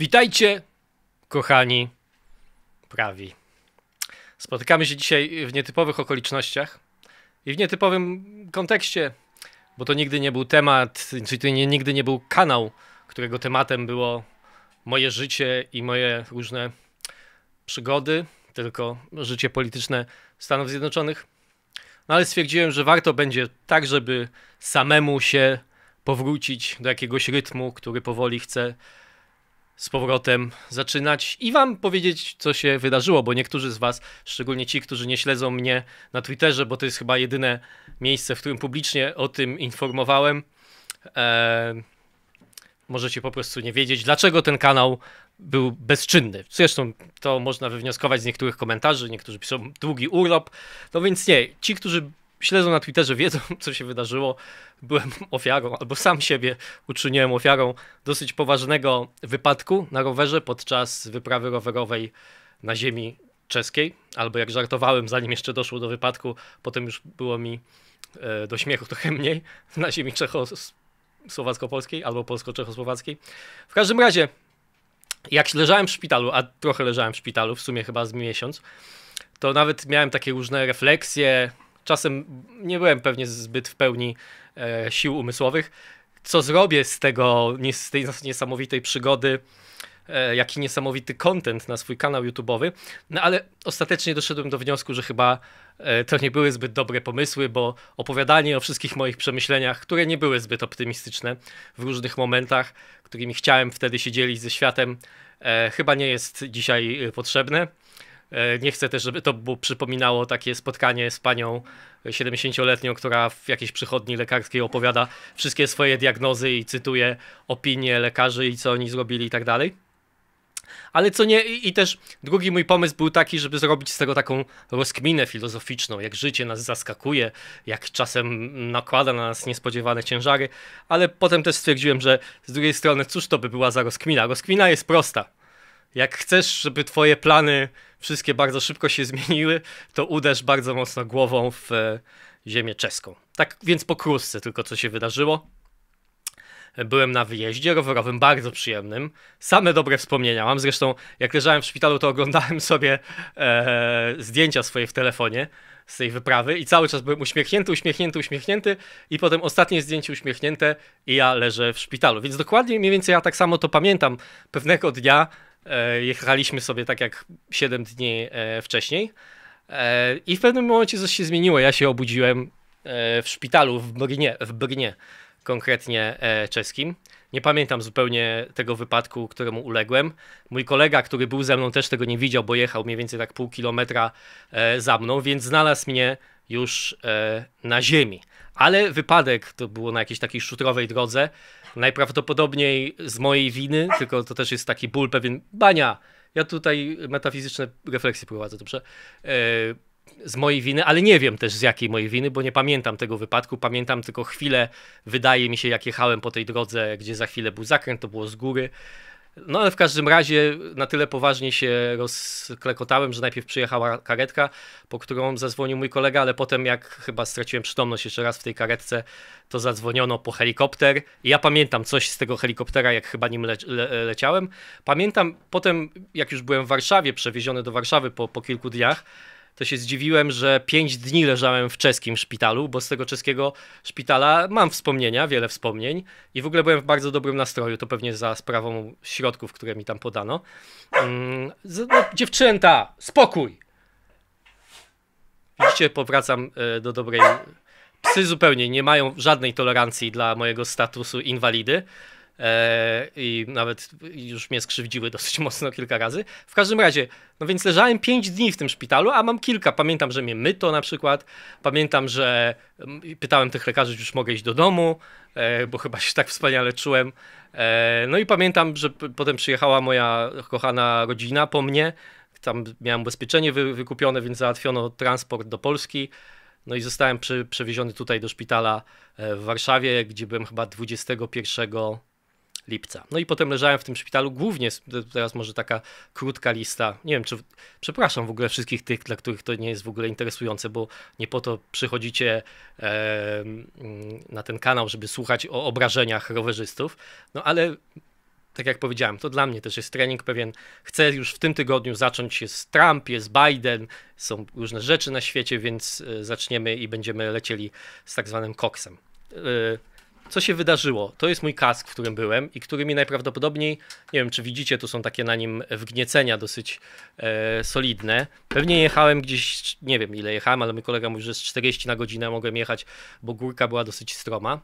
Witajcie, kochani prawi. Spotykamy się dzisiaj w nietypowych okolicznościach i w nietypowym kontekście, bo to nigdy nie był temat, czyli to nie, nigdy nie był kanał, którego tematem było moje życie i moje różne przygody, tylko życie polityczne Stanów Zjednoczonych. No ale stwierdziłem, że warto będzie tak, żeby samemu się powrócić do jakiegoś rytmu, który powoli chce z powrotem zaczynać i Wam powiedzieć, co się wydarzyło, bo niektórzy z Was, szczególnie ci, którzy nie śledzą mnie na Twitterze, bo to jest chyba jedyne miejsce, w którym publicznie o tym informowałem, eee, możecie po prostu nie wiedzieć, dlaczego ten kanał był bezczynny. Zresztą to można wywnioskować z niektórych komentarzy, niektórzy piszą długi urlop, no więc nie, ci, którzy śledzą na Twitterze, wiedzą, co się wydarzyło. Byłem ofiarą, albo sam siebie uczyniłem ofiarą dosyć poważnego wypadku na rowerze podczas wyprawy rowerowej na ziemi czeskiej. Albo jak żartowałem, zanim jeszcze doszło do wypadku, potem już było mi e, do śmiechu trochę mniej na ziemi czechosłowacko-polskiej albo polsko-czechosłowackiej. W każdym razie, jak leżałem w szpitalu, a trochę leżałem w szpitalu, w sumie chyba z miesiąc, to nawet miałem takie różne refleksje, Czasem nie byłem pewnie zbyt w pełni e, sił umysłowych. Co zrobię z tego, z tej niesamowitej przygody, e, jaki niesamowity content na swój kanał YouTube'owy. No ale ostatecznie doszedłem do wniosku, że chyba e, to nie były zbyt dobre pomysły, bo opowiadanie o wszystkich moich przemyśleniach, które nie były zbyt optymistyczne w różnych momentach, którymi chciałem wtedy się dzielić ze światem, e, chyba nie jest dzisiaj e, potrzebne. E, nie chcę też, żeby to przypominało takie spotkanie z panią 70-letnią, która w jakiejś przychodni lekarskiej opowiada wszystkie swoje diagnozy i cytuje opinie lekarzy i co oni zrobili i tak dalej. Ale co nie, i, i też drugi mój pomysł był taki, żeby zrobić z tego taką rozkminę filozoficzną, jak życie nas zaskakuje, jak czasem nakłada na nas niespodziewane ciężary, ale potem też stwierdziłem, że z drugiej strony, cóż to by była za rozkmina? Rozkmina jest prosta jak chcesz, żeby twoje plany wszystkie bardzo szybko się zmieniły, to uderz bardzo mocno głową w e, ziemię czeską. Tak więc pokrótce tylko co się wydarzyło. Byłem na wyjeździe rowerowym, bardzo przyjemnym. Same dobre wspomnienia mam. Zresztą, jak leżałem w szpitalu, to oglądałem sobie e, zdjęcia swoje w telefonie z tej wyprawy i cały czas byłem uśmiechnięty, uśmiechnięty, uśmiechnięty i potem ostatnie zdjęcie uśmiechnięte i ja leżę w szpitalu. Więc dokładnie mniej więcej ja tak samo to pamiętam. Pewnego dnia E, jechaliśmy sobie tak jak 7 dni e, wcześniej. E, I w pewnym momencie coś się zmieniło. Ja się obudziłem w szpitalu w Brnie, w Brnie konkretnie czeskim. Nie pamiętam zupełnie tego wypadku, któremu uległem. Mój kolega, który był ze mną, też tego nie widział, bo jechał mniej więcej tak pół kilometra za mną, więc znalazł mnie już na ziemi. Ale wypadek to było na jakiejś takiej szutrowej drodze, Najprawdopodobniej z mojej winy, tylko to też jest taki ból pewien. Bania, ja tutaj metafizyczne refleksje prowadzę, dobrze? E, z mojej winy, ale nie wiem też z jakiej mojej winy, bo nie pamiętam tego wypadku. Pamiętam tylko chwilę, wydaje mi się, jak jechałem po tej drodze, gdzie za chwilę był zakręt, to było z góry. No ale w każdym razie na tyle poważnie się rozklekotałem, że najpierw przyjechała karetka, po którą zadzwonił mój kolega, ale potem jak chyba straciłem przytomność jeszcze raz w tej karetce, to zadzwoniono po helikopter. I ja pamiętam coś z tego helikoptera, jak chyba nim le le leciałem. Pamiętam potem, jak już byłem w Warszawie, przewieziony do Warszawy po, po kilku dniach, to się zdziwiłem, że pięć dni leżałem w czeskim szpitalu, bo z tego czeskiego szpitala mam wspomnienia, wiele wspomnień i w ogóle byłem w bardzo dobrym nastroju, to pewnie za sprawą środków, które mi tam podano. Mm, no, dziewczęta, spokój! Widzicie, powracam e, do dobrej... Psy zupełnie nie mają żadnej tolerancji dla mojego statusu inwalidy. E, i nawet już mnie skrzywdziły dosyć mocno kilka razy. W każdym razie, no więc leżałem 5 dni w tym szpitalu, a mam kilka. Pamiętam, że mnie myto na przykład, pamiętam, że pytałem tych lekarzy, czy już mogę iść do domu, e, bo chyba się tak wspaniale czułem. E, no i pamiętam, że potem przyjechała moja kochana rodzina po mnie, tam miałem ubezpieczenie wykupione, więc załatwiono transport do Polski. No i zostałem przewieziony tutaj do szpitala w Warszawie, gdzie byłem chyba 21 lipca. No i potem leżałem w tym szpitalu głównie, teraz może taka krótka lista, nie wiem czy, przepraszam w ogóle wszystkich tych, dla których to nie jest w ogóle interesujące, bo nie po to przychodzicie e, na ten kanał, żeby słuchać o obrażeniach rowerzystów, no ale tak jak powiedziałem, to dla mnie też jest trening pewien. Chcę już w tym tygodniu zacząć. z Trump, jest Biden, są różne rzeczy na świecie, więc e, zaczniemy i będziemy lecieli z tak zwanym koksem. E, co się wydarzyło. To jest mój kask, w którym byłem i który mi najprawdopodobniej, nie wiem czy widzicie, tu są takie na nim wgniecenia dosyć e, solidne. Pewnie jechałem gdzieś, nie wiem ile jechałem, ale mój kolega mówi, że z 40 na godzinę mogłem jechać, bo górka była dosyć stroma.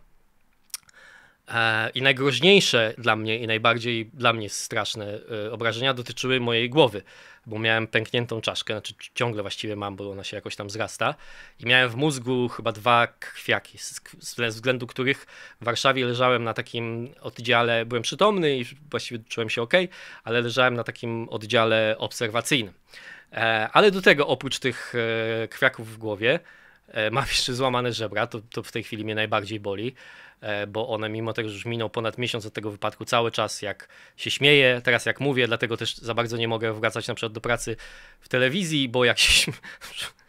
E, I najgroźniejsze dla mnie i najbardziej dla mnie straszne e, obrażenia dotyczyły mojej głowy, bo miałem pękniętą czaszkę, znaczy ciągle właściwie mam, bo ona się jakoś tam zrasta. I miałem w mózgu chyba dwa krwiaki, ze względu których w Warszawie leżałem na takim oddziale, byłem przytomny i właściwie czułem się ok, ale leżałem na takim oddziale obserwacyjnym. E, ale do tego oprócz tych krwiaków w głowie E, mam jeszcze złamane żebra, to, to w tej chwili mnie najbardziej boli, e, bo one mimo tego, że już minął ponad miesiąc od tego wypadku, cały czas jak się śmieję, teraz jak mówię, dlatego też za bardzo nie mogę wracać na przykład do pracy w telewizji, bo jak się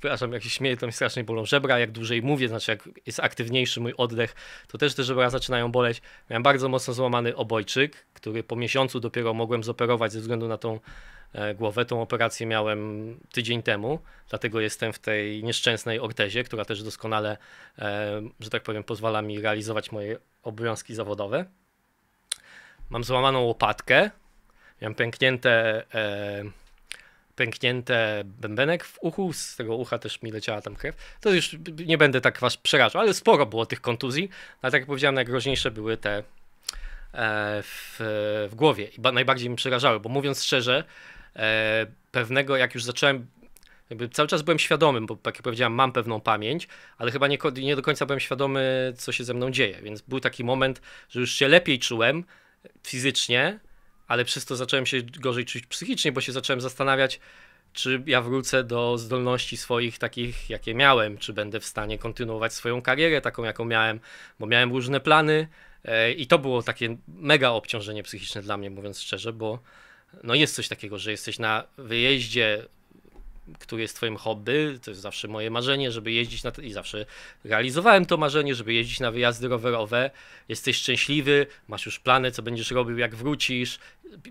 przepraszam, jak się śmieję, to mi strasznie bolą żebra, jak dłużej mówię, znaczy jak jest aktywniejszy mój oddech, to też te żebra zaczynają boleć. Miałem bardzo mocno złamany obojczyk, który po miesiącu dopiero mogłem zoperować ze względu na tą e, głowę. Tą operację miałem tydzień temu, dlatego jestem w tej nieszczęsnej ortezie, która też doskonale, e, że tak powiem, pozwala mi realizować moje obowiązki zawodowe. Mam złamaną łopatkę, miałem pęknięte e, pęknięte bębenek w uchu, z tego ucha też mi leciała tam krew. To już nie będę tak was przerażał, ale sporo było tych kontuzji, no ale tak jak powiedziałem, najgroźniejsze były te e, w, w głowie i najbardziej mi przerażały, bo mówiąc szczerze, e, pewnego jak już zacząłem jakby cały czas byłem świadomym, bo tak jak powiedziałem, mam pewną pamięć, ale chyba nie, nie, do końca byłem świadomy, co się ze mną dzieje. Więc był taki moment, że już się lepiej czułem fizycznie, ale przez to zacząłem się gorzej czuć psychicznie, bo się zacząłem zastanawiać, czy ja wrócę do zdolności swoich takich, jakie miałem, czy będę w stanie kontynuować swoją karierę taką, jaką miałem, bo miałem różne plany e, i to było takie mega obciążenie psychiczne dla mnie, mówiąc szczerze, bo no jest coś takiego, że jesteś na wyjeździe, który jest twoim hobby, to jest zawsze moje marzenie, żeby jeździć na i zawsze realizowałem to marzenie, żeby jeździć na wyjazdy rowerowe. Jesteś szczęśliwy, masz już plany, co będziesz robił, jak wrócisz,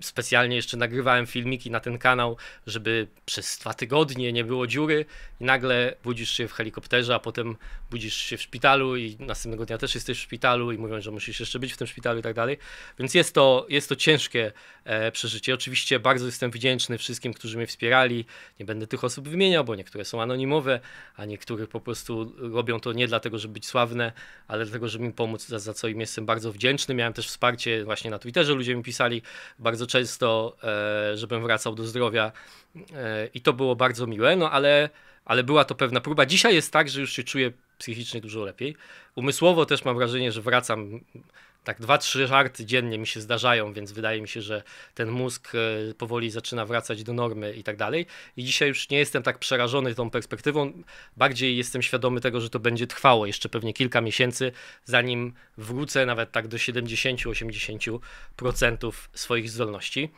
specjalnie jeszcze nagrywałem filmiki na ten kanał, żeby przez dwa tygodnie nie było dziury i nagle budzisz się w helikopterze, a potem budzisz się w szpitalu i następnego dnia też jesteś w szpitalu i mówią, że musisz jeszcze być w tym szpitalu i tak dalej. Więc jest to, jest to ciężkie e, przeżycie. Oczywiście bardzo jestem wdzięczny wszystkim, którzy mnie wspierali. Nie będę tych osób wymieniał, bo niektóre są anonimowe, a niektóre po prostu robią to nie dlatego, żeby być sławne, ale dlatego, żeby mi pomóc, za, za co im jestem bardzo wdzięczny. Miałem też wsparcie właśnie na Twitterze, ludzie mi pisali bardzo często, e, żebym wracał do zdrowia e, i to było bardzo miłe, no ale ale była to pewna próba. Dzisiaj jest tak, że już się czuję psychicznie dużo lepiej. Umysłowo też mam wrażenie, że wracam. Tak, dwa, trzy żarty dziennie mi się zdarzają, więc wydaje mi się, że ten mózg e, powoli zaczyna wracać do normy i tak dalej. I dzisiaj już nie jestem tak przerażony tą perspektywą, bardziej jestem świadomy tego, że to będzie trwało jeszcze pewnie kilka miesięcy, zanim wrócę nawet tak do 70-80% swoich zdolności.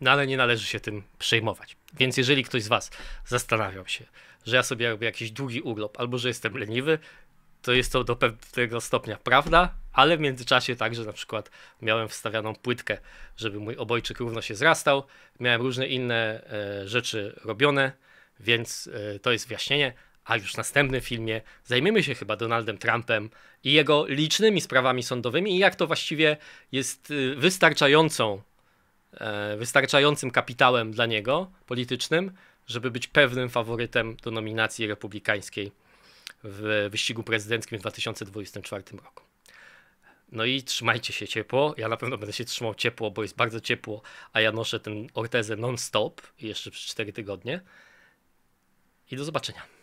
No ale nie należy się tym przejmować. Więc jeżeli ktoś z Was zastanawiał się, że ja sobie robię jakiś długi urlop albo że jestem leniwy, to jest to do pewnego stopnia prawda, ale w międzyczasie także na przykład miałem wstawianą płytkę, żeby mój obojczyk równo się zrastał, miałem różne inne e, rzeczy robione, więc e, to jest wyjaśnienie, a już w następnym filmie zajmiemy się chyba Donaldem Trumpem i jego licznymi sprawami sądowymi i jak to właściwie jest y, wystarczającą E, wystarczającym kapitałem dla niego politycznym, żeby być pewnym faworytem do nominacji republikańskiej w wyścigu prezydenckim w 2024 roku. No i trzymajcie się ciepło. Ja na pewno będę się trzymał ciepło, bo jest bardzo ciepło, a ja noszę ten ortezę non-stop jeszcze przez 4 tygodnie. I do zobaczenia.